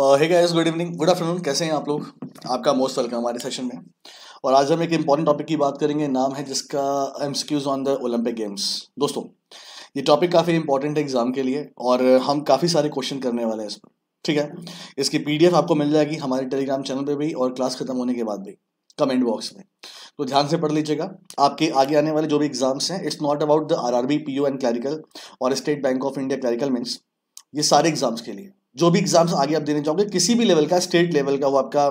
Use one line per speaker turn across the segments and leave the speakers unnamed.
हे guys good evening good afternoon कैसे हैं आप लोग आपका मोस्ट वेलकम हमारे सेशन में और आज हम एक इम्पॉर्टेंट टॉपिक की बात करेंगे नाम है जिसका aim on the Olympic games दोस्तों ये टॉपिक काफ़ी इंपॉर्टेंट है एग्जाम के लिए और हम काफ़ी सारे क्वेश्चन करने वाले हैं इस पर ठीक है इसकी पी आपको मिल जाएगी हमारे टेलीग्राम चैनल पर भी और क्लास खत्म होने के बाद भी कमेंट बॉक्स में तो ध्यान से पढ़ लीजिएगा आपके आगे आने वाले जो भी एग्जाम्स हैं it's not about the R R B P U and clerical और State Bank of India clerical means ये सारे एग्जाम्स के लिए जो भी एग्ज़ाम्स आगे आप देने चाहोगे किसी भी लेवल का स्टेट लेवल का हो आपका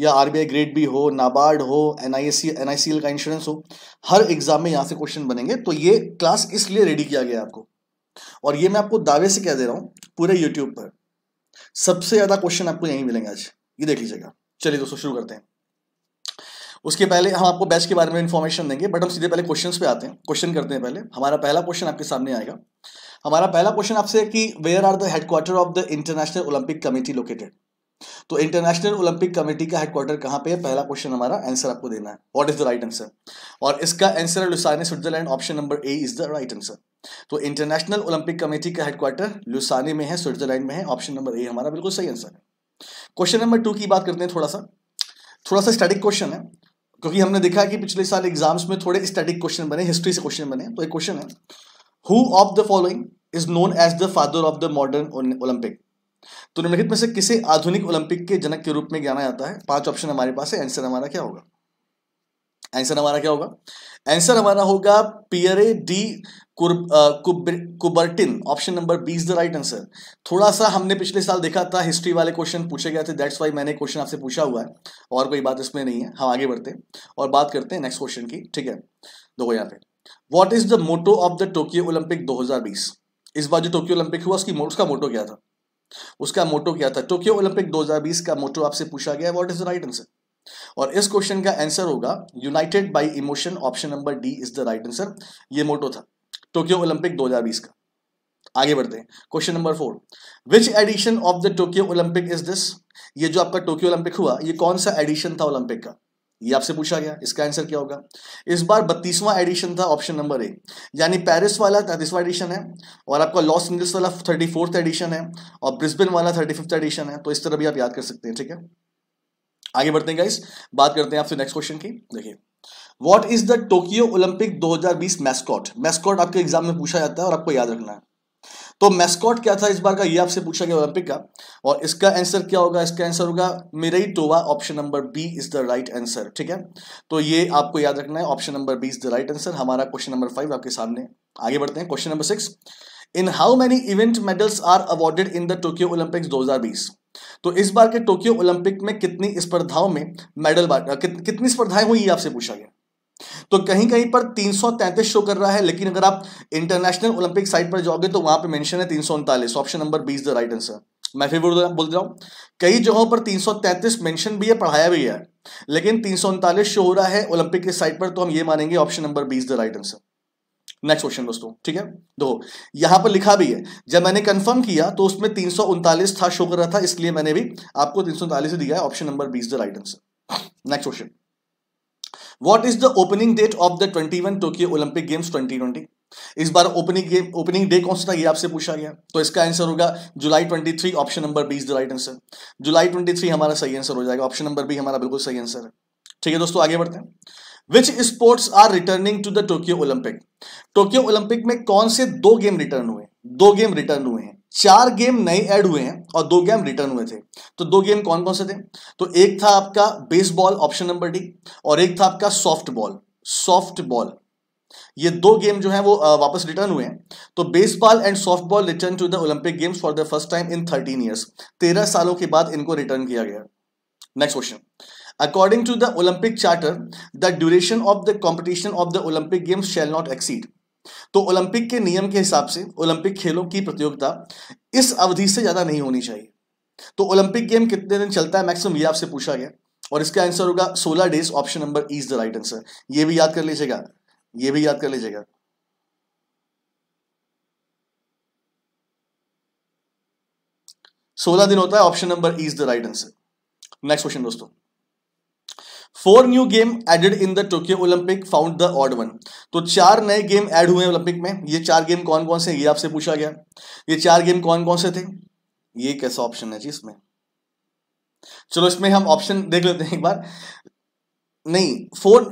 या आर ग्रेड भी हो नाबार्ड हो एन आई का इंश्योरेंस हो हर एग्ज़ाम में यहाँ से क्वेश्चन बनेंगे तो ये क्लास इसलिए रेडी किया गया आपको और ये मैं आपको दावे से कह दे रहा हूँ पूरे यूट्यूब पर सबसे ज़्यादा क्वेश्चन आपको यहीं मिलेंगे आज ये देख लीजिएगा चलिए दोस्तों शुरू करते हैं उसके पहले हम आपको बैच के बारे में इन्फॉर्मेशन देंगे बट हम सीधे पहले क्वेश्चंस पे आते हैं क्वेश्चन करते हैं पहले हमारा पहला क्वेश्चन आपके सामने आएगा हमारा पहला क्वेश्चन आपसे कि where are the headquarter of the International Olympic Committee located तो इंटरनेशनल ओलंपिक कमेटी का हेडक्वार्टर कहां पे है पहला क्वेश्चन हमारा आंसर आपको देना है what is the right answer और इसका आंसर है Lausanne Switzerland option number A is the right answer तो इंटरनेशनल ओलंपिक कमेटी का हेडक्वार्टर लुसाने में है स्विट्जरलैंड में है ऑप्शन नंबर ए हमारा बिल्कुल सही आंसर है क्वेश्चन नंबर टू की बात करते हैं थोड़ा सा थोड़ा सा स्टैटिक क्वेश्चन है क्योंकि हमने देखा कि पिछले साल एग्जाम्स में थोड़े स्टैटिक क्वेश्चन बने हिस्ट्री से क्वेश्चन बने तो एक क्वेश्चन है who of the following is known as the father of the modern Olympic तो निम्नलिखित में से किसे आधुनिक ओलंपिक के जनक के रूप में जाना जाता है पांच ऑप्शन हमारे पास है आंसर हमारा क्या होगा आंसर हमारा क्या होगा आंसर हमारा होगा Pierre de Coubertin option number B is the right answer थोड़ा सा हमने पिछले साल देखा था हिस्ट्री वाले क्वेश्चन पूछे गए थे दैट्स वाई मैंने क्वेश्चन आपसे पूछा हुआ है और कोई बात इसमें नहीं है हम आगे बढ़ते हैं और बात करते हैं नेक्स्ट क्वेश्चन की ठीक है दो यहाँ पे what is the motto of the Tokyo Olympic 2020 इस बार जो टोक्यो ओलंपिक हुआ उसकी उसका मोटो क्या था उसका मोटो क्या था टोक्यो ओलंपिक 2020 का मोटो आपसे पूछा गया what is the right answer और इस क्वेश्चन का आंसर होगा united by emotion option number D is the right answer ये मोटो था टोक्यो ओलंपिक 2020 का आगे बढ़ते हैं question number four which edition of the Tokyo Olympic is this ये जो आपका टोक्यो ओलंपिक हुआ ये कौन सा एडिशन था ओलंपिक का ये आपसे पूछा गया इसका आंसर क्या होगा इस बार बत्तीसवां एडिशन था ऑप्शन नंबर ए यानी पेरिस वाला तैतीसवां एडिशन है और आपका लॉस एंजल्स वाला थर्टी फोर्थ एडिशन है और ब्रिस्बेन वाला थर्टी फिफ्थ एडिशन है तो इस तरह भी आप याद कर सकते हैं ठीक है आगे बढ़ते हैं इस बात करते हैं आपसे नेक्स्ट क्वेश्चन की देखिए what is the Tokyo Olympic दो बीस मैस्कॉट मैस्कॉट आपके एग्जाम में पूछा जाता है और आपको याद रखना है तो मैस्कॉट क्या था इस बार का ये आपसे पूछा गया ओलंपिक का और इसका आंसर क्या होगा इसका आंसर होगा मिरई टोवा तो option number B is the right answer ठीक है तो ये आपको याद रखना है option number B is the right answer हमारा क्वेश्चन नंबर फाइव आपके सामने आगे बढ़ते हैं question number six in how many event medals are awarded in the Tokyo Olympics दो तो इस बार के टोक्यो ओलंपिक में कितनी स्पर्धाओं में मेडल बांट कितनी स्पर्धाएं हुई आपसे पूछा गया तो कहीं कहीं पर तीन शो कर रहा है लेकिन अगर आप इंटरनेशनल ओलंपिक साइट पर जाओगे तो वहां पर मैंशन है तीन option number B is the right answer मैं फिर बोल रहा हूँ कई जगहों पर 333 मेंशन भी है पढ़ाया भी है लेकिन तीन शो हो रहा है ओलंपिक के साइट पर तो हम ये मानेंगे option number B is the right answer next question दोस्तों ठीक है दो यहां पर लिखा भी है जब मैंने कंफर्म किया तो उसमें तीन था शो कर रहा था इसलिए मैंने भी आपको तीन सौ दिया है option number B is the right answer next question what is the opening date of the twenty one Tokyo Olympic games twenty twenty इस बार ओपनिंग गेम ओपनिंग डे कौन सा था ये आपसे पूछा गया तो इसका आंसर होगा July twenty three option number B is the right answer July twenty three हमारा सही आंसर हो जाएगा ऑप्शन नंबर बी हमारा बिल्कुल सही आंसर है ठीक है दोस्तों आगे बढ़ते हैं which sports are returning to the Tokyo Olympic Tokyo Olympic में कौन से दो गेम रिटर्न हुए दो गेम रिटर्न हुए हैं चार गेम नए ऐड हुए हैं और दो गेम रिटर्न हुए थे तो दो गेम कौन कौन से थे तो एक था आपका बेसबॉल ऑप्शन नंबर डी और एक था आपका सॉफ्ट बॉल सॉफ्ट बॉल ये दो गेम जो है वो वापस रिटर्न हुए हैं तो baseball and softball return to the Olympic games for the first time in thirteen years तेरह सालों के बाद इनको रिटर्न किया गया next question according to the Olympic charter the duration of the competition of the Olympic games shall not exceed तो Olympic के नियम के हिसाब से ओलंपिक खेलों की प्रतियोगिता इस अवधि से ज़्यादा नहीं होनी चाहिए तो ओलंपिक गेम कितने दिन चलता है मैक्सिमम ये आपसे पूछा गया और इसका आंसर होगा 16 days option number is the right answer ये भी याद कर लीजिएगा ये भी याद कर लीजिएगा सोलह दिन होता है option number is the right answer next question दोस्तों four new game added in the Tokyo Olympic found the odd one तो चार नए गेम एड हुए ओलंपिक में ये चार गेम कौन कौन से ये आपसे पूछा गया ये चार गेम कौन कौन से थे ये कैसा ऑप्शन है जी इसमें चलो इसमें हम ऑप्शन देख लेते हैं एक बार नहीं फोर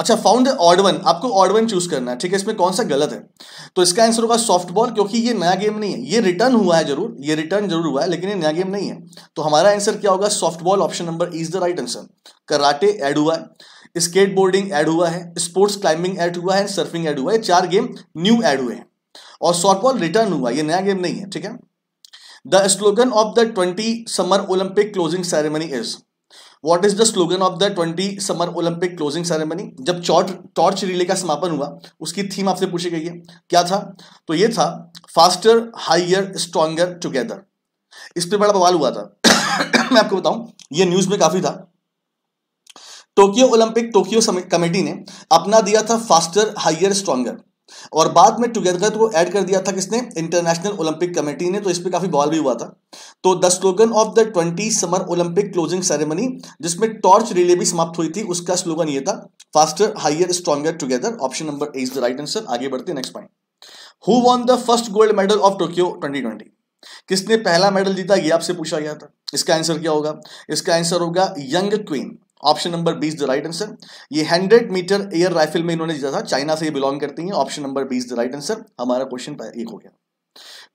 अच्छा फाउंड द ऑड वन आपको ऑड वन चूज करना है ठीक है इसमें कौन सा गलत है तो इसका आंसर होगा सॉफ्ट बॉल क्योंकि ये नया गेम नहीं है ये रिटर्न हुआ है जरूर ये रिटर्न जरूर हुआ है लेकिन ये नया गेम नहीं है तो हमारा आंसर क्या होगा softball option number is the right answer karate add हुआ है स्केट बोर्डिंग ऐड हुआ है स्पोर्ट्स क्लाइंबिंग ऐड हुआ है सर्फिंग ऐड हुआ है चार गेम न्यू ऐड हुए हैं और सॉफ्ट बॉल रिटर्न हुआ ये नया गेम नहीं है ठीक है the slogan of the twenty summer Olympic closing ceremony is what is the slogan of the twenty summer Olympic closing ceremony जब चौट टॉर्च रिले का समापन हुआ उसकी थीम आपसे पूछी गई है क्या था तो ये था फास्टर हाइयर स्ट्रॉन्गर टुगेदर इस पर बड़ा बवाल हुआ था मैं आपको बताऊं ये न्यूज में काफी था टोक्यो ओलंपिक टोक्यो कमेटी ने अपना दिया था फास्टर हाइयर स्ट्रॉन्गर और बाद में टुगेदर को ऐड कर दिया था किसने इंटरनेशनल ओलंपिक कमेटी ने तो इस पर काफी बॉल भी हुआ था तो the slogan of the twenty summer Olympic closing ceremony जिसमें टॉर्च रिले भी समाप्त हुई थी उसका स्लोगन ये था faster higher stronger together option number A is the right answer आगे बढ़ते next point who won the first gold medal of Tokyo twenty किसने पहला मेडल जीता यह आपसे पूछा गया था इसका आंसर क्या होगा इसका आंसर होगा Yang Qian option number B is the right answer ये हंड्रेड मीटर एयर राइफल में इन्होंने जीता था चाइना से ये बिलोंग करती हैं option number B is the right answer हमारा क्वेश्चन एक हो गया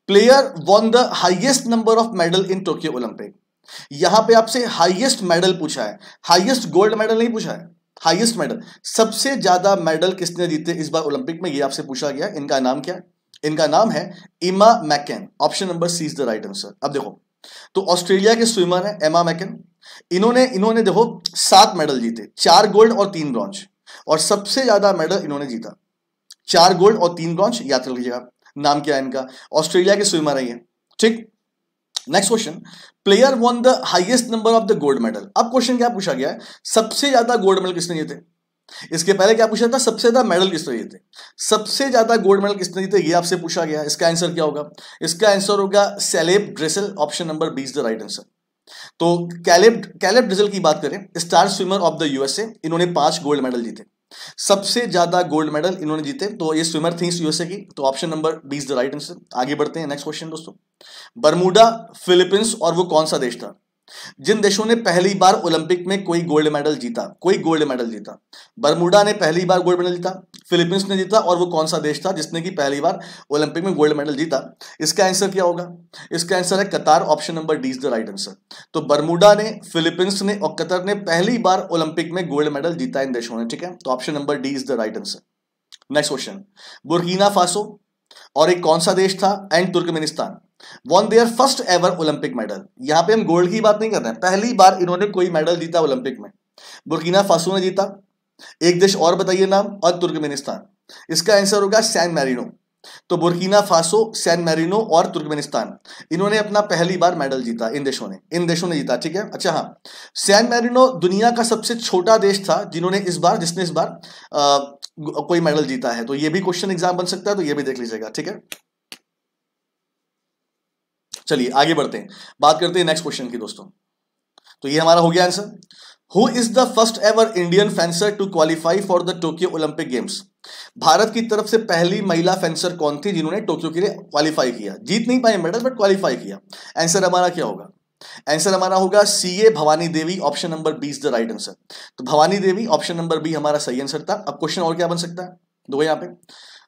player won the highest number of medal in Tokyo Olympic यहां पे आपसे हाईएस्ट मेडल पूछा है हाईएस्ट गोल्ड मेडल नहीं पूछा है हाईएस्ट मेडल सबसे ज्यादा मेडल किसने जीते इस बार ओलंपिक में ये आपसे पूछा गया इनका नाम क्या है इनका नाम है Emma McKeon option number C is the right answer अब देखो तो ऑस्ट्रेलिया के स्विमर है एमा मैकेन इन्होंने इन्होंने देखो सात मेडल जीते चार गोल्ड और तीन ब्रॉन्ज और सबसे ज्यादा मेडल इन्होंने जीता चार गोल्ड और तीन ब्रॉन्ज याद कर लीजिएगा नाम क्या है इनका ऑस्ट्रेलिया के स्विमर है ठीक next question player won the highest number of the gold medal अब क्वेश्चन क्या पूछा गया है सबसे ज्यादा गोल्ड मेडल किसने जीते इसके पहले क्या पूछा था सबसे ज्यादा मेडल किसने जीते सबसे ज्यादा गोल्ड मेडल किसने जीते ये आपसे पूछा गया इसका आंसर क्या होगा इसका आंसर होगा Caleb Dressel option number B is the right answer तो कैलेब कैलेब डिजल की बात करें star swimmer of the USA इन्होंने पांच गोल्ड मेडल जीते सबसे ज्यादा गोल्ड मेडल इन्होंने जीते तो ये स्विमर थी यूएसए की तो option number B is the right answer आगे बढ़ते हैं नेक्स्ट क्वेश्चन दोस्तों बर्मुडा फिलीपींस और वो कौन सा देश था जिन देशों ने पहली बार ओलंपिक में कोई गोल्ड मेडल जीता कोई गोल्ड मेडल जीता बरमूडा ने पहली बार गोल्ड मेडल जीता फिलीपींस ने जीता और वो कौन सा देश था जिसने की पहली बार ओलंपिक में गोल्ड मेडल जीता इसका आंसर क्या होगा इसका आंसर है Qatar option number D is the right answer तो बरमूडा ने फिलीपींस ने और कतर ने पहली बार ओलंपिक में गोल्ड मेडल जीता इन देशों ने ठीक है तो option number D is the right answer next question Burkina Faso और एक कौन सा देश था and Turkmenistan won their first ever Olympic medal यहां पे हम गोल्ड की बात नहीं कर रहे हैं पहली बार इन्होंने कोई मेडल जीता ओलंपिक में बुर्किना फासो ने जीता एक देश और बताइए नाम और तुर्कमेनिस्तान इसका आंसर होगा सैन मैरिनो तो बुर्किना फासो सैन मैरिनो और तुर्कमेनिस्तान इन्होंने अपना पहली बार मेडल जीता इन देशों ने इन देशों ने जीता ठीक है अच्छा हाँ सैन मैरिनो दुनिया का सबसे छोटा देश था जिन्होंने इस बार जिसने इस बार आ, कोई मेडल जीता है तो ये भी क्वेश्चन एग्जाम बन सकता है तो ये भी देख लीजिएगा ठीक है चलिए आगे बढ़ते हैं बात करते हैं नेक्स्ट क्वेश्चन की दोस्तों तो ये हमारा हो गया answer who is the first ever Indian fencer to qualify for the Tokyo Olympic games Bharat की तरफ से पहली महिला फेंसर कौन थी जिन्होंने टोक्यो के लिए क्वालिफाई किया जीत नहीं पाए मेडल बट क्वालिफाई किया आंसर हमारा क्या होगा आंसर हमारा होगा C A Bhavani Devi option number B is the right answer तो Bhavani Devi option number B हमारा सही आंसर था अब क्वेश्चन और क्या बन सकता है दो यहां पर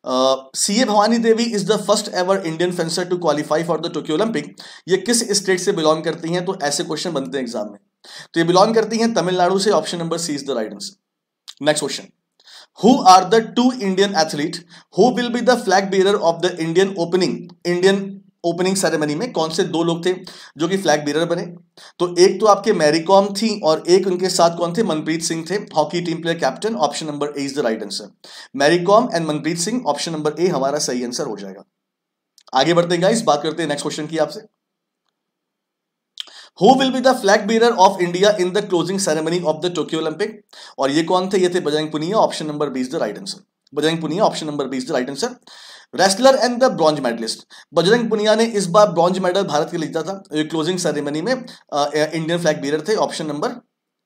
C A Bhavani Devi is the first ever Indian fencer to qualify for the Tokyo Olympic ये किस स्टेट से बिलोंग करती हैं तो ऐसे क्वेश्चन बनते हैं एग्जाम में तो ये बिलोंग करती हैं तमिलनाडु से option number C is the right answer next question who are the two Indian athlete who will be the flag bearer of the Indian opening Indian opening ceremony में कौन से दो लोग थे जो कि फ्लैग बीरर बने तो एक तो आपके मैरीकॉम थी और एक उनके साथ कौन थे मनप्रीत सिंह थे hockey team player captain option number A is the right answer Mary Kom and Manpreet Singh option number ए हमारा सही आंसर हो जाएगा आगे बढ़ते गाइस बात करते हैं नेक्स्ट क्वेश्चन की आपसे who will be the flag bearer of India in the closing ceremony of the Tokyo Olympic और ये कौन थे ये थे Bajrang Punia option number B is the right answer Bajrang Punia option number B is the right answer wrestler and the bronze medallist Bajrang Punia ने इस बार bronze medal Bharat के लिए जीता था क्लोजिंग सेरेमनी में इंडियन फ्लैग बीर थे option number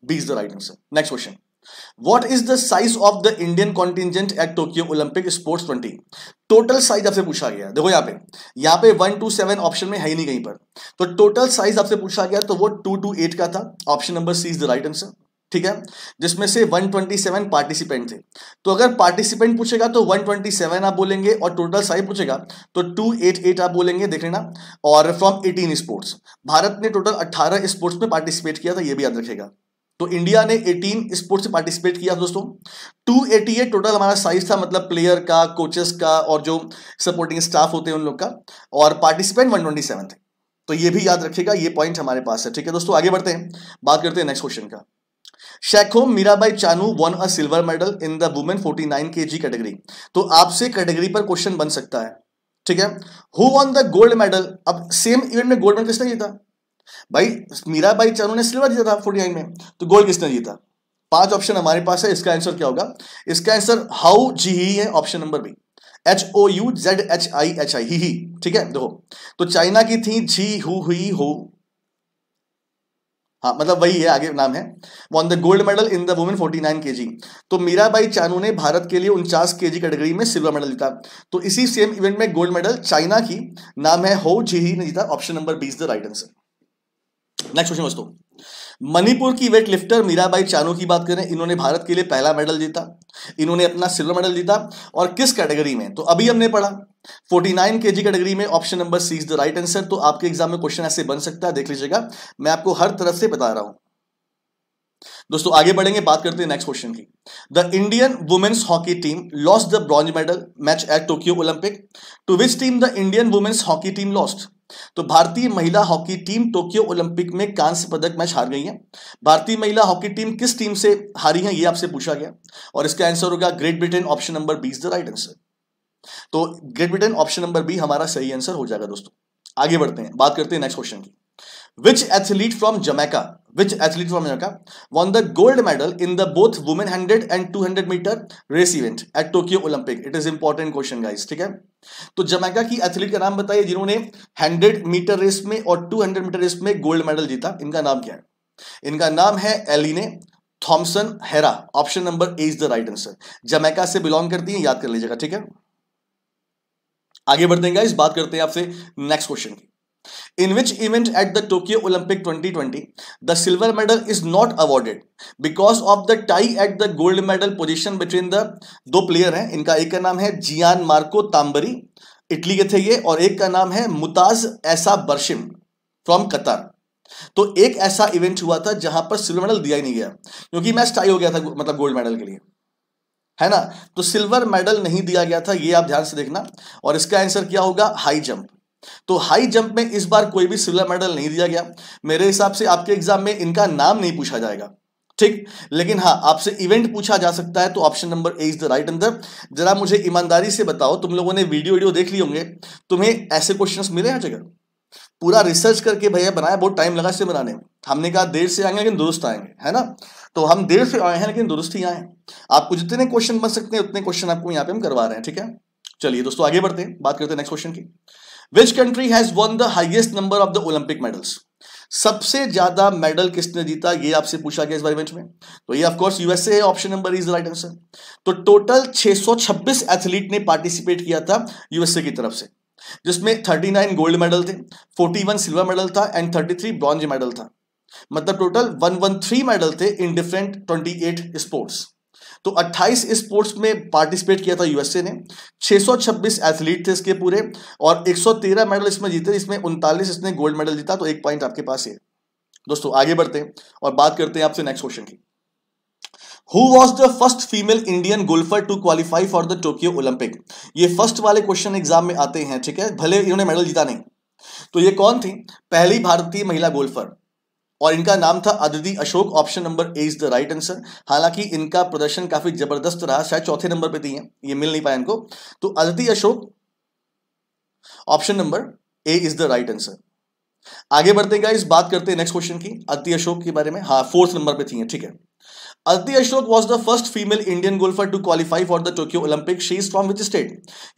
B is the right answer next question what is the size of the Indian contingent at Tokyo Olympic sports twenty total size आपसे पूछा गया देखो यहां पे यहां पे वन टू सेवन ऑप्शन में है ही नहीं कहीं पर तो टोटल साइज आपसे पूछा गया तो वो टू टू एट का था option number C is the right answer ठीक है जिसमें से 127 पार्टिसिपेंट थे तो अगर पार्टिसिपेंट पूछेगा तो 127 आप बोलेंगे और टोटल साइज पूछेगा तो 288 आप बोलेंगे देख लेना और फ्रॉम 18 स्पोर्ट्स भारत ने टोटल 18 स्पोर्ट्स में पार्टिसिपेट किया था ये भी याद रखेगा तो इंडिया ने 18 स्पोर्ट्स में पार्टिसिपेट किया दोस्तों 288 टोटल हमारा साइज था मतलब प्लेयर का कोचेस का और जो सपोर्टिंग स्टाफ होते हैं उन लोग का और पार्टिसिपेंट 127 थे तो ये भी याद रखेगा ये पॉइंट हमारे पास है ठीक है दोस्तों आगे बढ़ते हैं बात करते हैं नेक्स्ट क्वेश्चन का Saikhom Mirabai Chanu won a silver medal in the women 49 K G category तो आपसे कैटेगरी पर क्वेश्चन बन सकता है ठीक है who won the gold medal अब सेम इवेंट में गोल्ड मेडल किसने जीता भाई मीराबाई चानू ने सिल्वर जीता था 49 में तो गोल्ड किसने जीता पांच ऑप्शन हमारे पास है इसका आंसर क्या होगा इसका आंसर हाउ जी ही है option number B H O U Z H I H I ही ठीक है देखो तो चाइना की थी जी हु हुई हो हाँ मतलब वही है आगे नाम है won the gold medal in the women 49 K G तो मीराबाई चानू ने भारत के लिए उनचास केजी कैटेगरी में सिल्वर मेडल जीता तो इसी सेम इवेंट में गोल्ड मेडल चाइना की नाम है हो ही ने जीता option number B is the right answer next question दोस्तों मणिपुर की वेट लिफ्टर मीराबाई चानू की बात करें इन्होंने भारत के लिए पहला मेडल जीता इन्होंने अपना सिल्वर मेडल जीता और किस कैटेगरी में तो अभी हमने पढ़ा forty nine K G category में option number C is the right answer तो आपके एग्जाम में क्वेश्चन ऐसे बन सकता है देख लीजिएगा मैं आपको हर तरफ से बता रहा हूं दोस्तों आगे बढ़ेंगे बात करते हैं नेक्स्ट क्वेश्चन की the Indian women's hockey team lost the bronze medal match at Tokyo Olympic to which team the Indian women's hockey team lost तो भारतीय महिला हॉकी टीम टोक्यो ओलंपिक में कांस्य पदक मैच हार गई है भारतीय महिला हॉकी टीम किस टीम से हारी है यह आपसे पूछा गया और इसका आंसर होगा Great Britain option number B is the right answer तो Great Britain option number B हमारा सही आंसर हो जाएगा दोस्तों आगे बढ़ते हैं बात करते हैं नेक्स्ट क्वेश्चन की which athlete from Jamaica which athlete from Jamaica won the gold medal in the both women hundred and two hundred metre race event at Tokyo Olympic it is important question guys ठीक है तो Jamaica की athlete का नाम बताइए जिन्होंने hundred metre race में और टू हंड्रेड मीटर रेस में गोल्ड मेडल जीता इनका नाम क्या है इनका नाम है Elaine Thompson Herah option number A is the right answer Jamaica से बिलोंग करती है याद कर लीजिएगा ठीक है आगे बढ़ते हैं इस बात करते हैं आपसे नेक्स्ट क्वेश्चन की in which event at the Tokyo Olympic 2020 the silver medal is not awarded because of the tie at the gold medal position between the दो प्लेयर हैं इनका एक का नाम है जियान मार्को तांबरी इटली के थे ये और एक का नाम है मुताज ऐसा बर्शिम फ्रॉम कतर तो एक ऐसा इवेंट हुआ था जहां पर सिल्वर मेडल दिया ही नहीं गया क्योंकि मैच टाई हो गया था मतलब गोल्ड मेडल के लिए है ना तो सिल्वर मेडल नहीं दिया गया था ये आप ध्यान से देखना और इसका आंसर क्या होगा हाई जंप तो हाई जंप में इस बार कोई भी सिल्वर मेडल नहीं दिया गया मेरे हिसाब से आपके एग्जाम में इनका नाम नहीं पूछा जाएगा ठीक लेकिन हाँ आपसे इवेंट पूछा जा सकता है तो option number A is the right answer जरा मुझे ईमानदारी से बताओ तुम लोगों ने वीडियो वीडियो देख लिए होंगे तुम्हें ऐसे क्वेश्चंस मिले हैं जगह पूरा रिसर्च हम्म। करके भैया बनाया बहुत टाइम लगा इसे बनाने में हमने कहा देर से आएंगे लेकिन दुरुस्त आएंगे है ना तो हम देर से आए हैं लेकिन दुरुस्त ही आए आपको जितने क्वेश्चन बन सकते हैं उतने क्वेश्चन आपको यहाँ पे हम करवा रहे हैं ठीक है चलिए दोस्तों आगे बढ़ते हैं बात करते हैं नेक्स्ट क्वेश्चन की which country has won the highest number of the Olympic medals सबसे ज्यादा मेडल किसने जीता ये आपसे पूछा गया इस बार इवेंट में तो ये ऑफकोर्स यूएसए है option number is right answer तो टोटल 626 एथलीट ने पार्टिसिपेट किया था यूएसए की तरफ से जिसमें 39 गोल्ड मेडल थे 41 सिल्वर मेडल था एंड 33 ब्रॉन्ज मेडल था मतलब टोटल 113 मेडल थे इन डिफरेंट 28 स्पोर्ट्स तो 28 स्पोर्ट्स में पार्टिसिपेट किया था यूएसए ने 626 एथलीट थे इसके पूरे और 113 मेडल इसमें जीते इसमें उनतालीस इसने गोल्ड मेडल जीता तो एक पॉइंट आपके पास है दोस्तों आगे बढ़ते हैं और बात करते हैं आपसे नेक्स्ट क्वेश्चन की who was the first female Indian golfer to qualify for the Tokyo Olympic ये फर्स्ट वाले क्वेश्चन एग्जाम में आते हैं ठीक है भले इन्होंने मेडल जीता नहीं तो ये कौन थी पहली भारतीय महिला गोल्फर और इनका नाम था Aditi Ashok option number A is the right answer हालांकि इनका प्रदर्शन काफी जबरदस्त रहा शायद चौथे नंबर पे थी हैं ये मिल नहीं पाया इनको तो Aditi Ashok option number A is the right answer आगे बढ़ते गाइस बात करते हैं नेक्स्ट क्वेश्चन की अदिति अशोक के बारे में हाँ फोर्थ नंबर पे थी ठीक है Aditi Ashok was the first female Indian golfer to qualify for the Tokyo Olympic She is from which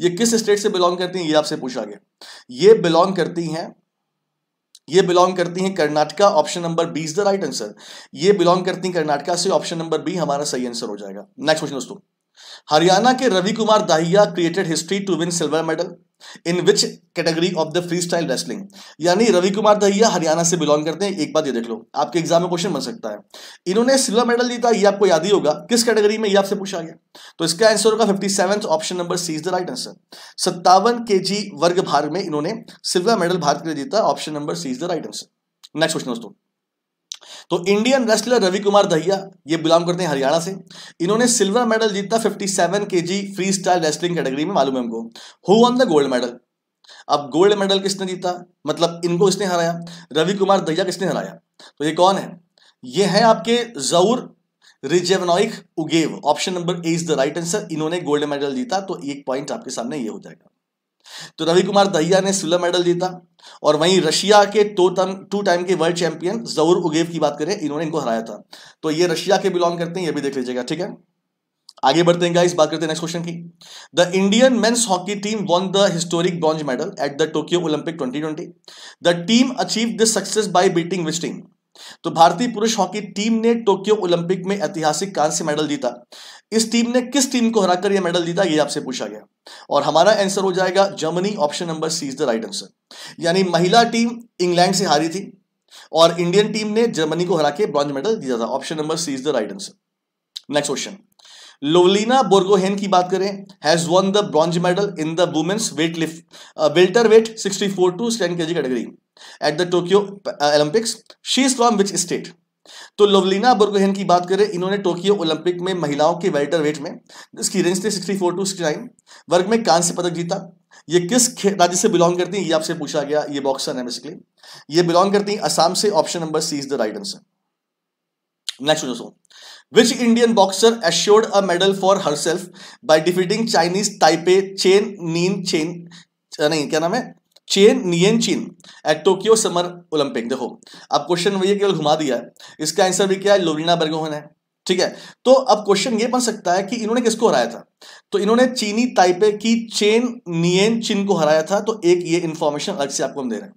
ये किस स्टेट से बिलोंग करती हैं ये आपसे पूछा गया ये बिलोंग करती हैं ये बिलोंग करती हैं Karnataka option number B is the right answer ये बिलोंग करती हैं कर्नाटका से ऑप्शन नंबर बी हमारा सही आंसर हो जाएगा नेक्स्ट क्वेश्चन दोस्तों हरियाणा के Ravi Kumar Dahiya created history to win silver medal in which category of the freestyle wrestling यानी रवि कुमार दहिया हरियाणा से बिलोंग करते हैं एक बात ये देख लो आपके एग्जाम में क्वेश्चन बन सकता है इन्होंने सिल्वर मेडल जीता ये आपको याद ही होगा किस कैटेगरी में ये आपसे पूछा गया तो इसका आंसर होगा fifty seven option number C is the right answer सत्तावन के जी वर्ग भार में इन्होंने सिल्वर मेडल भारत के लिए जीता option number C is the right answer next question दोस्तों तो इंडियन रेस्लर रवि कुमार दहिया ये बिलोंग करते हैं हरियाणा से इन्होंने सिल्वर मेडल जीता 57 seven K G freestyle wrestling category में मालूम है हमको who won the gold medal अब गोल्ड मेडल किसने जीता मतलब इनको किसने हराया रवि कुमार दहिया किसने हराया तो ये कौन है ये है आपके Zavur Rizvanovich Uguev option number A is the right answer इन्होंने गोल्ड मेडल जीता तो एक पॉइंट आपके सामने ये हो जाएगा तो रवि कुमार दहिया ने सिल्वर मेडल जीता और वहीं रशिया के टू टाइम टू टाइम के वर्ल्ड चैंपियन जऊर उगेव की बात करें इन्होंने इनको हराया था तो ये रशिया के बिलोंग करते हैं ये भी देख लीजिएगा ठीक है आगे बढ़ते हैं गाइस बात करते हैं नेक्स्ट क्वेश्चन की the Indian men's hockey team won the historic bronze medal at the Tokyo Olympic 2020 the team achieve this success by beating which team तो भारतीय पुरुष हॉकी टीम ने टोक्यो ओलंपिक में ऐतिहासिक कांस्य मेडल जीता इस टीम ने किस टीम को हराकर यह मेडल जीता यह आपसे पूछा गया और हमारा आंसर हो जाएगा Germany option number C is the right answer यानी महिला टीम इंग्लैंड से हारी थी और इंडियन टीम ने जर्मनी को हरा के ब्रॉन्ज मेडल जीता था option number C is the right answer next question Lovlina Borgohain की बात करें has won the bronze medal in the women's weight lift welterweight sixty four to ten K G category at the Tokyo Olympics she is from which state तो लोवलीना बोर्गोहेन की बात करें इन्होंने Tokyo Olympic में महिलाओं के वेल्टर वेट में जिसकी रेंज थी sixty four to sixty nine वर्ग में कांस्य पदक जीता ये किस राज्य से बिलोंग करती हैं ये आपसे पूछा गया ये बॉक्सर है बेसिकली ये बिलोंग करती हैं असम से option number C is the right answer next दोस्तों Which Indian boxer assured a medal for herself by defeating Chinese Taipei Chen Nin Chen uh, नहीं क्या नाम है चेन नियन चीन एट टोक्यो समर ओलंपिक देखो अब क्वेश्चन वही केवल घुमा दिया है इसका आंसर भी क्या है लोरिना बर्गोहन है ठीक है तो अब क्वेश्चन ये बन सकता है कि इन्होंने किसको हराया था तो इन्होंने चीनी ताइपे की चेन नियन चीन को हराया था तो एक ये इन्फॉर्मेशन अलग से आपको हम दे रहे हैं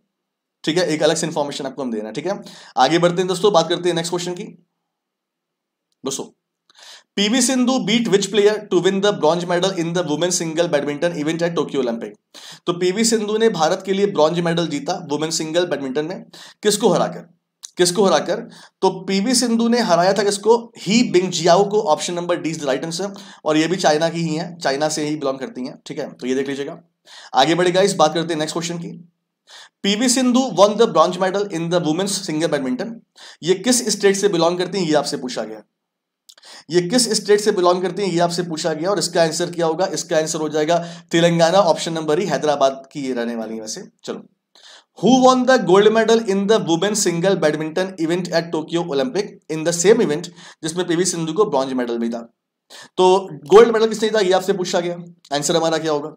ठीक है एक अलग से इन्फॉर्मेशन आपको हम दे रहे हैं ठीक है आगे बढ़ते हैं दोस्तों बात करते हैं नेक्स्ट क्वेश्चन की दोस्तों PV Sindhu beat which player to win the bronze medal in the women single badminton event at Tokyo Olympic तो पीवी सिंधु ने भारत के लिए ब्रॉन्ज मेडल जीता वुमेन सिंगल बैडमिंटन में किसको हराकर किसको हराकर तो पीवी सिंधु ने हराया था किसको ही बिंग जियाओ को option number D is the right answer और ये भी चाइना की ही है चाइना से ही बिलोंग करती हैं ठीक है तो ये देख लीजिएगा आगे बढ़ेगा इस बात करते हैं नेक्स्ट क्वेश्चन की PV Sindhu won the bronze medal in the women's single badminton ये किस स्टेट से बिलोंग करती है ये आपसे पूछा गया ये किस स्टेट से बिलोंग करती है ये आपसे पूछा गया और इसका आंसर क्या होगा इसका आंसर हो जाएगा तेलंगाना ऑप्शन नंबर ही हैदराबाद की ये रहने वाली वैसे चलो who won the gold medal in the women single badminton event at Tokyo Olympic in the same event जिसमें पीवी सिंधु को ब्रॉन्ज मेडल मिला तो गोल्ड मेडल किसने था ये आपसे पूछा गया आंसर हमारा क्या होगा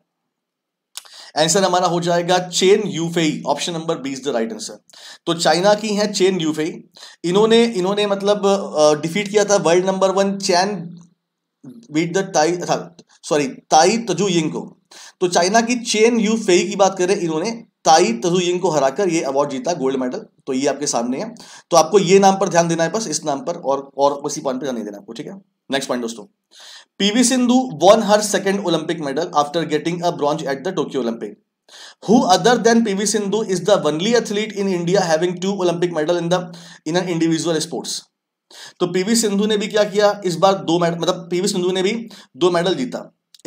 आंसर हमारा हो जाएगा Chen Yufei option number B is the right answer तो चाइना की है चेन यूफेई इन्होंने इन्होंने मतलब डिफीट किया था world number one Chen beat the tie sorry Tai Tzu Ying को तो चाइना की चेन यू फेई की बात करें इन्होंने ताई तजु यिंग को हराकर ये अवार्ड जीता गोल्ड मेडल तो ये आपके सामने है तो आपको ये नाम पर ध्यान देना है बस इस नाम पर और और उसी पॉइंट पर ध्यान नहीं देना आपको ठीक है नेक्स्ट पॉइंट दोस्तों PV Sindhu won her second Olympic medal after getting a bronze at the Tokyo Olympic. Who other than PV Sindhu is the only athlete in India having two Olympic medal in the in an individual sports? तो पीवी सिंधु ने भी क्या किया इस बार दो medal मतलब PV Sindhu ने भी दो मेडल जीता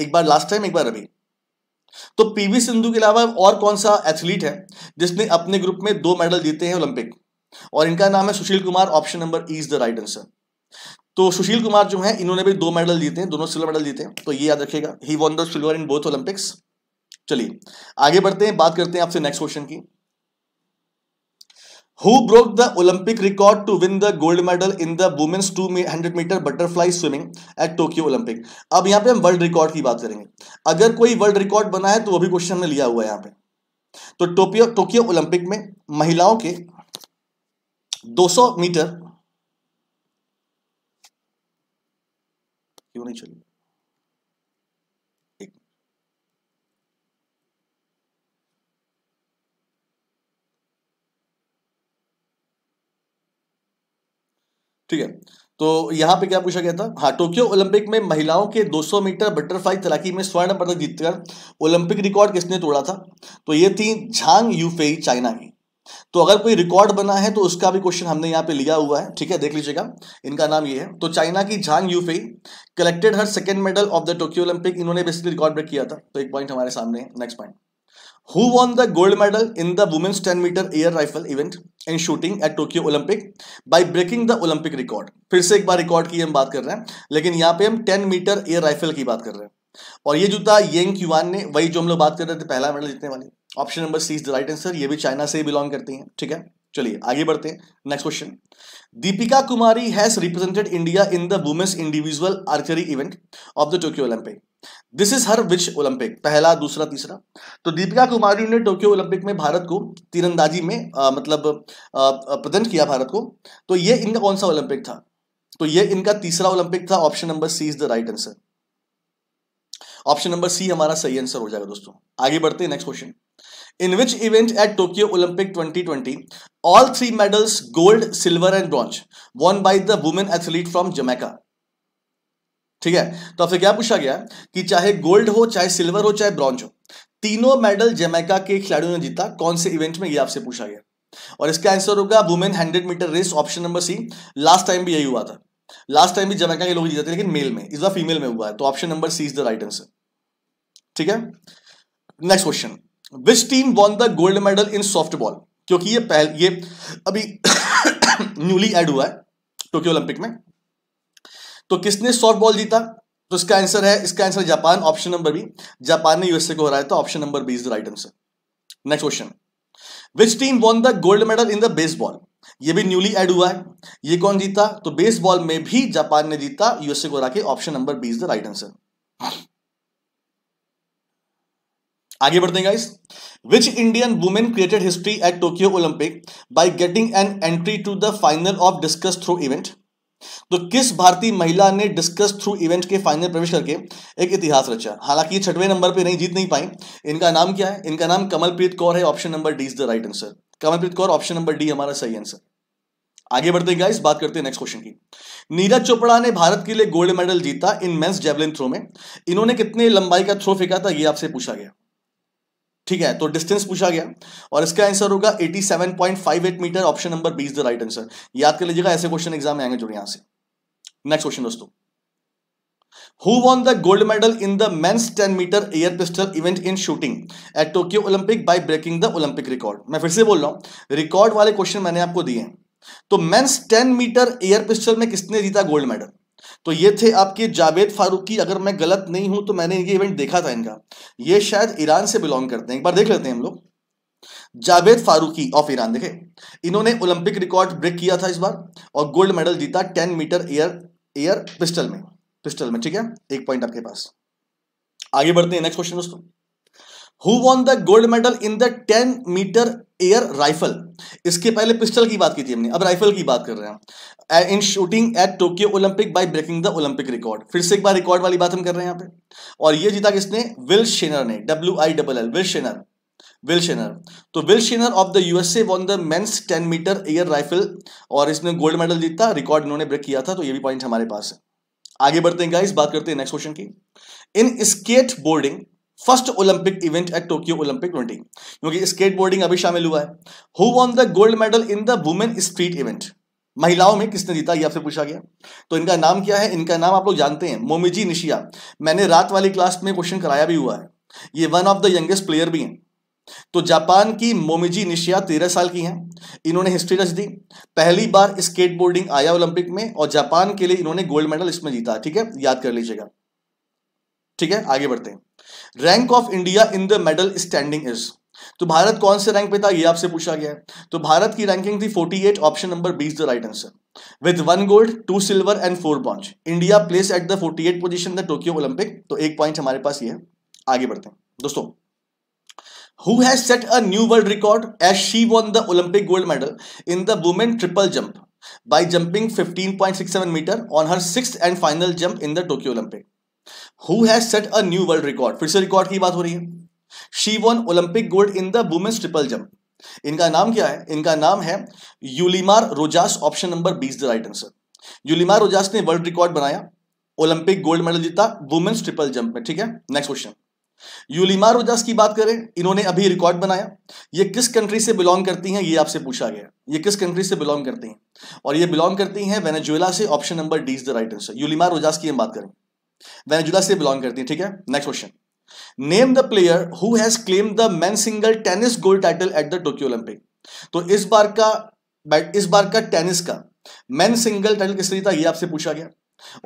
एक बार लास्ट टाइम एक बार अभी तो पीवी सिंधु के अलावा और कौन सा एथलीट है जिसने अपने ग्रुप में दो मेडल जीते हैं ओलंपिक और इनका नाम है Sushil Kumar option number E is the right answer तो सुशील कुमार जो है इन्होंने भी दो मेडल जीते हैं दोनों सिल्वर मेडल जीते हैं तो ये याद रखेगा he won the silver in both Olympics चलिए आगे बढ़ते हैं बात करते हैं आपसे नेक्स्ट क्वेश्चन की who broke the Olympic record to win the gold medal in the women's two hundred metre butterfly swimming at Tokyo Olympic अब यहां पे हम वर्ल्ड रिकॉर्ड की बात करेंगे अगर कोई वर्ल्ड रिकॉर्ड बना है तो वो भी क्वेश्चन हमने लिया हुआ है यहां पे तो टोक्यो टोक्यो ओलंपिक में महिलाओं के 200 मीटर होनी चाहिए ठीक है तो यहां पे क्या पूछा गया था हाँ टोक्यो ओलंपिक में महिलाओं के 200 मीटर बटरफ्लाई तैराकी में स्वर्ण पदक जीतकर ओलंपिक रिकॉर्ड किसने तोड़ा था तो ये थी झांग यूफेई चाइना की तो अगर कोई रिकॉर्ड बना है तो उसका भी क्वेश्चन हमने यहाँ पे लिया हुआ है ठीक है देख लीजिएगा इनका नाम ये है तो चाइना की Zhang Yufei collected her second medal of the Tokyo Olympic इन्होंने बेसिकली रिकॉर्ड ब्रेक किया था तो एक पॉइंट हमारे सामने next point who won the gold medal in the women's ten metre air rifle event in shooting at Tokyo Olympic by breaking the Olympic record फिर से एक बार रिकॉर्ड की हम बात कर रहे हैं लेकिन यहाँ पे हम टेन मीटर एयर राइफल की बात कर रहे हैं और ये जूता येंग क्यूआन ने वही जो हम लोग बात कर रहे थे पहला मेडल जीतने वाली option number C is the right answer ये भी चाइना से ही बिलोंग करती हैं ठीक है चलिए आगे बढ़ते हैं next question Deepika Kumari has represented India in the women's individual archery event of the Tokyo Olympic this is her which Olympic पहला दूसरा तीसरा तो दीपिका कुमारी ने टोक्यो ओलंपिक में भारत को तीरंदाजी में आ, मतलब प्रेजेंट किया भारत को तो ये इनका कौन सा ओलंपिक था तो ये इनका तीसरा ओलंपिक था option number C is the right answer option number C हमारा सही आंसर हो जाएगा दोस्तों आगे बढ़ते हैं next question in which event at Tokyo Olympic 2020 all three medals gold silver and bronze won by the women athlete from Jamaica ठीक है तो आपसे क्या पूछा गया कि चाहे गोल्ड हो चाहे सिल्वर हो चाहे ब्रॉन्ज हो तीनों मेडल जमैका के खिलाड़ियों ने जीता कौन से इवेंट में यह आपसे पूछा गया और इसका आंसर होगा women hundred metre race option number C last time भी यही हुआ था लास्ट टाइम भी जमैका के लोग जीते थे लेकिन मेल में इस बार फीमेल में हुआ है तो option number C is the right answer ठीक है next question which team won the gold medal in softball क्योंकि ये पहल, ये अभी न्यूली एड हुआ है टोक्यो ओलंपिक में तो किसने सॉफ्ट बॉल जीता तो इसका आंसर है इसका answer Japan option number B Japan ने यूएसए को हराया था option number B is the right answer next question which team won the gold medal in the baseball ये भी न्यूली एड हुआ है ये कौन जीता तो बेसबॉल में भी जापान ने जीता यूएसए को राके option number B is the right answer आगे बढ़ते हैं guys which Indian women created history at Tokyo Olympic by getting an entry to the final of discus throw event तो किस भारतीय महिला ने डिस्कस थ्रू इवेंट के फाइनल प्रवेश करके एक इतिहास रचा हालांकि ये छठवें नंबर पे नहीं जीत नहीं पाई इनका नाम क्या है इनका नाम कमलप्रीत कौर है option number D is the right answer Kamalpreet Kaur option number D हमारा सही आंसर आगे बढ़ते हैं गाइस बात करते हैं नेक्स्ट क्वेश्चन की नीरज चोपड़ा ने भारत के लिए गोल्ड मेडल जीता इन मेंस जेवलिन थ्रो में इन्होंने कितने लंबाई का थ्रो फेंका था ये आपसे पूछा गया ठीक है तो डिस्टेंस पूछा गया और इसका आंसर होगा 87.58 meter option number B is the right answer याद कर लीजिएगा ऐसे क्वेश्चन एग्जाम में आएंगे जुड़े यहां से नेक्स्ट क्वेश्चन दोस्तों who won the gold medal in the men's 10 meter air pistol event in shooting at Tokyo Olympic by breaking the Olympic record मैं फिर से बोल रहा हूं रिकॉर्ड वाले क्वेश्चन मैंने आपको दिए हैं तो मेंस 10 मीटर एयर पिस्टल में किसने जीता गोल्ड मेडल तो ये थे आपके जावेद फारूकी अगर मैं गलत नहीं हूं तो मैंने ये इवेंट देखा था इनका ये शायद ईरान से बिलोंग करते हैं एक बार देख लेते हैं हम लोग जावेद फारूकी ऑफ ईरान देखे इन्होंने ओलंपिक रिकॉर्ड ब्रेक किया था इस बार और गोल्ड मेडल जीता ten metre air air pistol में पिस्टल में ठीक है एक पॉइंट आपके पास आगे बढ़ते हैं नेक्स्ट क्वेश्चन दोस्तों who won the gold medal in the ten metre air rifle इसके पहले पिस्टल की बात की थी हमने अब राइफल की बात कर रहे हैं in shooting at Tokyo Olympic by breaking the Olympic record फिर से एक बार रिकॉर्ड वाली बात हम कर रहे हैं यहां पे और ये जीता किसने विल शेनर ने W I double L Will Shaner Will Shaner तो Will Shaner of the USA won the men's ten metre air rifle और इसने गोल्ड मेडल जीता रिकॉर्ड इन्होंने ब्रेक किया था तो ये भी पॉइंट हमारे पास है आगे बढ़ते हैं गाइस बात करते हैं नेक्स्ट क्वेश्चन की in skateboarding first Olympic event at Tokyo Olympic twenty क्योंकि स्केटबोर्डिंग अभी शामिल हुआ है who won the gold medal in the women street event महिलाओं में किसने जीता ये आपसे पूछा गया तो इनका नाम क्या है इनका नाम आप लोग जानते हैं मोमिजी निशिया मैंने रात वाली क्लास में क्वेश्चन कराया भी हुआ है ये one of the youngest player भी हैं तो जापान की मोमिजी निशिया तेरह साल की हैं इन्होंने हिस्ट्री रच दी पहली बार स्केटबोर्डिंग आया ओलंपिक में और जापान के लिए इन्होंने गोल्ड मेडल इसमें जीता ठीक है याद कर लीजिएगा ठीक है आगे बढ़ते हैं rank of India in the medal standing is तो भारत कौन से रैंक पे था ये आपसे पूछा गया है तो भारत की रैंकिंग थी 48 option number 20 the right answer with one gold two silver and four point India place at the 48 position the Tokyo Olympic तो एक पॉइंट हमारे पास ये है आगे बढ़ते हैं दोस्तों who has set a new world record as she won the Olympic gold medal in the women triple jump by jumping 15.67 meter on her sixth and final jump in the Tokyo Olympic. Who has set a new world record फिर से record की बात हो रही है she won Olympic gold in the women's triple jump इनका नाम क्या है इनका नाम है Yulimar Rojas option number B is the right answer Yulimar Rojas ने वर्ल्ड रिकॉर्ड बनाया ओलंपिक गोल्ड मेडल जीता वुमेन्स ट्रिपल जंप में ठीक है नेक्स्ट क्वेश्चन यूलिमार रोजास की बात करें इन्होंने अभी रिकॉर्ड बनाया ये किस कंट्री से बिलोंग करती हैं ये आपसे पूछा गया ये किस कंट्री से बिलोंग करती हैं और ये बिलोंग करती हैं वेनेजुएला से option number D is the right answer Yulimar Rojas की हम बात करें वेनेजुला से बिलोंग करती है ठीक है next question name the player who has claim the man single tennis gold title at the Tokyo Olympic तो इस बार का इस बार का टेनिस का मैन सिंगल टाइटल किस तरीके था ये आपसे पूछा गया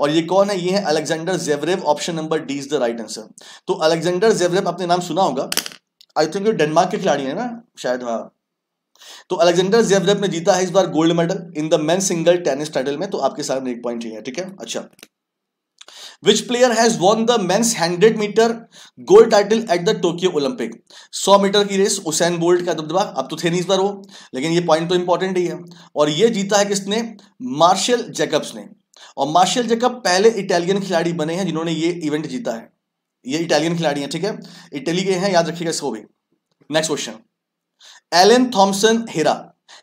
और ये कौन है ये है Alexander Zverev option number D is the right answer तो अलेक्जेंडर जेवरेव आपने नाम सुना होगा आई थिंक डेनमार्क के खिलाड़ी है ना शायद हाँ तो अलेक्जेंडर जेवरेव ने जीता है इस बार gold medal in the men single tennis title में तो आपके सामने एक पॉइंट ही है ठीक है अच्छा which player has won the men's 100 meter gold title at the Tokyo Olympic 100 meter की रेस उसेन बोल्ट का दबदबा अब तो थे नहीं इस बार वो लेकिन ये पॉइंट तो इंपॉर्टेंट ही है और ये जीता है किसने मार्शल जैकब्स ने और मार्शल जैकब पहले इटालियन खिलाड़ी बने हैं जिन्होंने ये इवेंट जीता है ये इटालियन खिलाड़ी हैं ठीक है इटली के हैं याद रखिएगा इसको भी next question Elaine Thompson Hera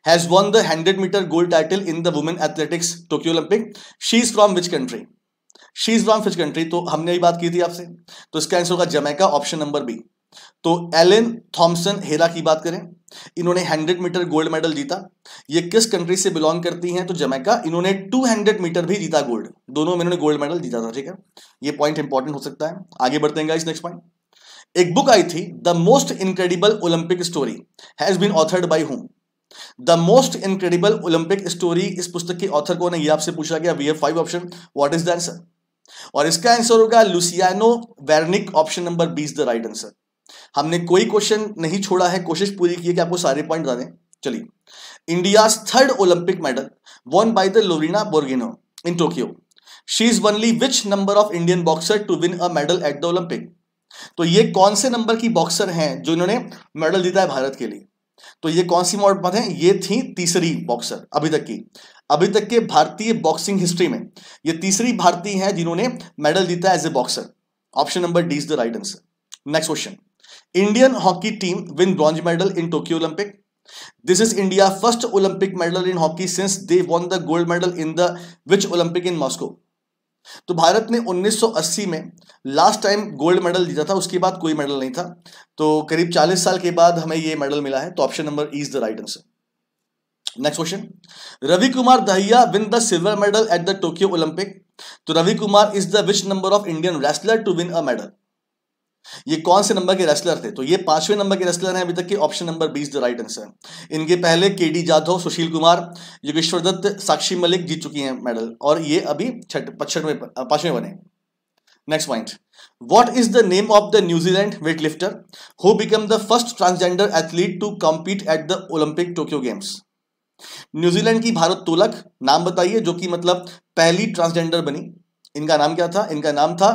has won the hundred meter gold title in the women athletics Tokyo Olympic she is from which country she is from which country तो हमने यही बात की थी आपसे तो इसका आंसर होगा जमैका ऑप्शन नंबर बी तो एलन थॉमसन हेरा की बात करें इन्होंने 100 मीटर गोल्ड मेडल जीता ये किस कंट्री से बिलोंग करती हैं तो जमैका इन्होंने 200 मीटर भी जीता गोल्ड दोनों में इन्होंने गोल्ड मेडल जीता था ठीक है ये पॉइंट इंपॉर्टेंट हो सकता है आगे बढ़ते हैं इस नेक्स्ट पॉइंट एक बुक आई थी the most incredible Olympic story has been authored by whom the most incredible Olympic story इस पुस्तक के ऑथर को है आपसे पूछा गया we have five option what is the answer और इसका आंसर होगा Luciano Wernicke option number is the right answer हमने कोई क्वेश्चन नहीं छोड़ा है कोशिश पूरी की है कि आपको सारे पॉइंट बता दें चलिए India third Olympic medal won by the Lovlina Borgohain in Tokyo she is only which number of Indian boxer to win a medal at the Olympic तो ये कौन से नंबर की बॉक्सर हैं जो इन्होंने मेडल जीता है भारत के लिए तो ये कौन सी मॉड मत है ये थी तीसरी बॉक्सर अभी तक की अभी तक के भारतीय बॉक्सिंग हिस्ट्री में ये तीसरी भारतीय है जिन्होंने मेडल जीता as a boxer option number D is the right answer next question Indian hockey team win bronze medal in Tokyo Olympic this is India first Olympic medal in hockey since they won the gold medal in the which Olympic in Moscow तो भारत ने 1980 में last time gold medal जीता था उसके बाद कोई medal नहीं था तो करीब 40 साल के बाद हमें ये मेडल मिला है तो option number is the right answer next question Ravi Kumar Dahiya win the silver medal at the Tokyo Olympic तो Ravi Kumar is the which number of Indian wrestler to win a medal ये कौन से नंबर के रेसलर थे तो ये पांचवें नंबर के रेसलर हैं अभी तक के option number B is the right answer इनके पहले के डी जाधव सुशील कुमार योगेश्वर दत्त साक्षी मलिक जीत चुकी हैं मेडल और ये अभी छठ पचहठवें पांचवें बने next point what is the name of the New Zealand weight lifter who become the first transgender athlete to compete at the Olympic Tokyo games New Zealand की भारत तोलक नाम बताइए जो कि मतलब पहली ट्रांसजेंडर बनी इनका नाम क्या था इनका नाम था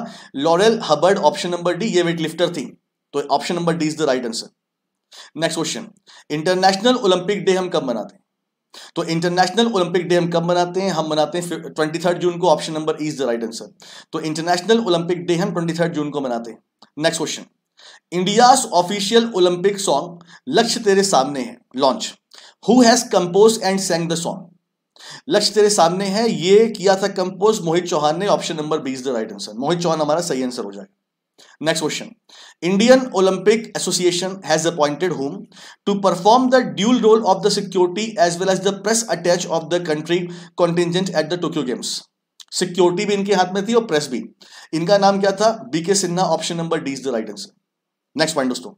Laurel Hubbard option number D ये वेट लिफ्टर थी तो option number D is the right answer next question international Olympic day हम कब मनाते हैं तो इंटरनेशनल ओलंपिक डे हम कब मनाते हैं हम मनाते हैं ट्वेंटी थर्ड जून को option number is the right answer तो इंटरनेशनल ओलंपिक डे हम ट्वेंटी थर्ड जून को मनाते हैं next question India official Olympic song लक्ष्य तेरे सामने है launch who has compose and sang the song लक्ष्य तेरे सामने है ये किया था कंपोज मोहित चौहान ने option number B is the right answer Mohit Chauhan हमारा सही आंसर हो जाएगा next question Indian Olympic association has appointed whom to perform the dual role of the security as well as the press attache of the country contingent at the Tokyo Games security भी इनके हाथ में थी और press भी इनका नाम क्या था B K Sinha option number D is the right answer next point दोस्तों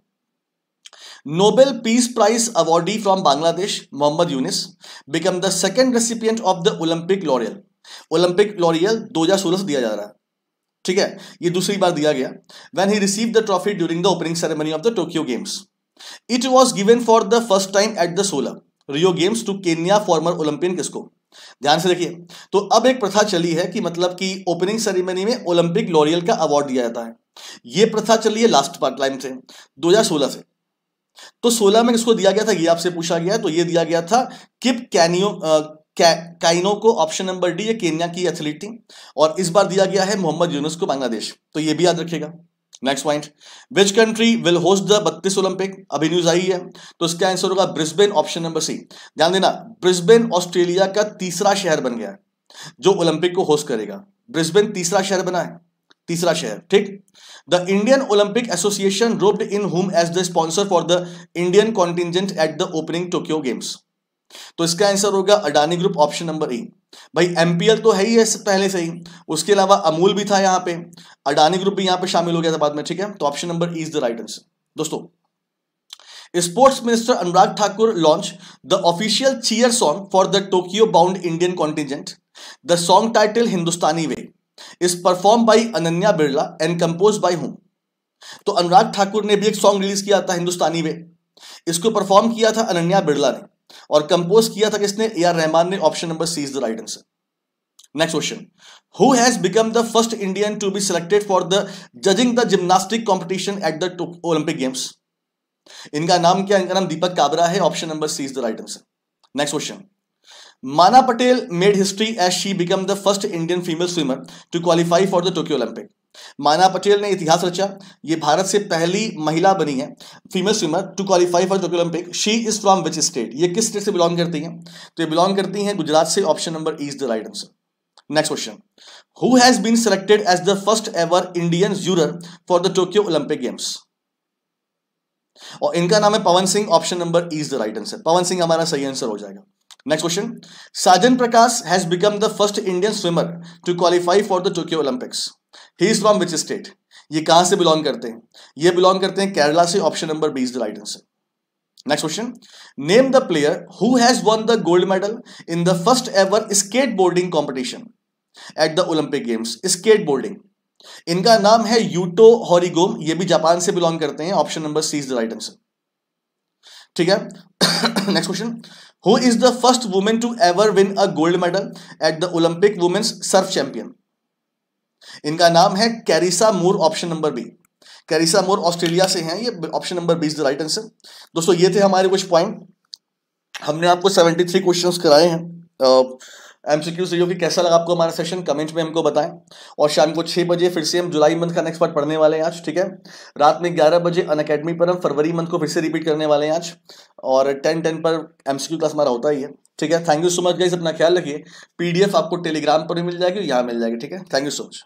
Nobel peace prize awardee from Bangladesh Muhammad Yunus become the second recipient of the Olympic laurel Olympic laurel दो हजार सोलह से दिया जा रहा है ठीक है ये दूसरी बार दिया गया when he receive the trophy during the opening ceremony of the Tokyo Games it was given for the first time at the सोलह Rio Games to Kenya former Olympian किसको ध्यान से देखिए तो अब एक प्रथा चली है कि मतलब कि ओपनिंग सेरेमनी में ओलंपिक लॉरियल का अवार्ड दिया जाता है ये प्रथा चली है लास्ट पार्ट टाइम से 2016 से तो 16 में किसको दिया गया था ये आपसे पूछा गया तो ये दिया गया था किप कैनियो काइनो को ऑप्शन नंबर डी है केन्या की एथलीट टीम और इस बार दिया गया है मोहम्मद यूनुस को बांग्लादेश तो ये भी याद रखेगा next point which country will host the बत्तीस ओलंपिक अभी न्यूज आई है तो इसका आंसर होगा ब्रिस्बेन ऑप्शन नंबर सी ध्यान देना ब्रिस्बेन ऑस्ट्रेलिया का तीसरा शहर बन गया जो ओलंपिक को होस्ट करेगा ब्रिस्बेन तीसरा शहर बना है तीसरा शहर ठीक The Indian Olympic Association roped in whom as the sponsor for the Indian contingent at the opening Tokyo Games. तो इसका आंसर होगा Adani group option number A भाई एमपीएल तो है ही है पहले से ही उसके अलावा अमूल भी था यहां पे अडानी ग्रुप भी यहां पे शामिल हो गया था बाद में ठीक है तो option number is the right answer दोस्तों sports minister Anurag Thakur launch the official cheer song for the Tokyo bound Indian contingent the song title Hindustani way is perform by Ananya Birla and compose by whom तो अनुराग ठाकुर ने भी एक सॉन्ग रिलीज किया था हिंदुस्तानी में इसको perform किया था अनन्या बिरला ने और कंपोज किया था किसने ए आर रहमान ने option number C is the right answer next question who has become the first Indian to be selected for the judging the gymnastic competition at the Olympic games इनका नाम क्या इनका नाम दीपक काबरा है option number C is the right answer next question Mana Patel made history as she become the first Indian female swimmer to qualify for the Tokyo Olympic Mana Patel ने इतिहास रचा ये भारत से पहली महिला बनी है female swimmer to qualify for Tokyo Olympic she is from which state ये किस स्टेट से बिलोंग करती हैं तो ये बिलोंग करती हैं गुजरात से option number is the right answer next question who has been selected as the first ever Indian juror for the Tokyo Olympic games और इनका नाम है Pawan Singh option number is the right answer Pawan Singh हमारा सही आंसर हो जाएगा next question Sajan Prakash has become the first Indian swimmer to qualify for the Tokyo Olympics he is from which state ये कहां से बिलोंग करते हैं ये बिलोंग करते हैं केरला से option number B is the right answer next question name the player who has won the gold medal in the first ever skateboarding competition at the Olympic games skateboarding इनका नाम है यूटो हॉरिगोम ये भी Japan से belong करते हैं option number C is the right answer ठीक है next question who is the first women to ever win a gold medal at the Olympic women's surf champion इनका नाम है Carissa Moore option number B Carissa Moore Australia से हैं ये option number B is the right answer दोस्तों ये थे हमारे कुछ पॉइंट हमने आपको सेवेंटी थ्री क्वेश्चन कराए हैं एमसीक्यू क्यू की कैसा लगा आपको हमारा सेशन कमेंट में हमको बताएं और शाम को छः बजे फिर से हम जुलाई मंथ का नेक्स्ट पार्ट पढ़ने वाले हैं आज ठीक है रात में ग्यारह बजे अन अकेडमी पर हम फरवरी मंथ को फिर से रिपीट करने वाले हैं आज और टेन टेन पर एमसीक्यू क्लास हमारा होता ही है ठीक है thank you so much guys अपना ख्याल रखिए पीडीएफ आपको टेलीग्राम पर भी मिल जाएगी यहाँ मिल जाएगी ठीक है थैंक यू सो मच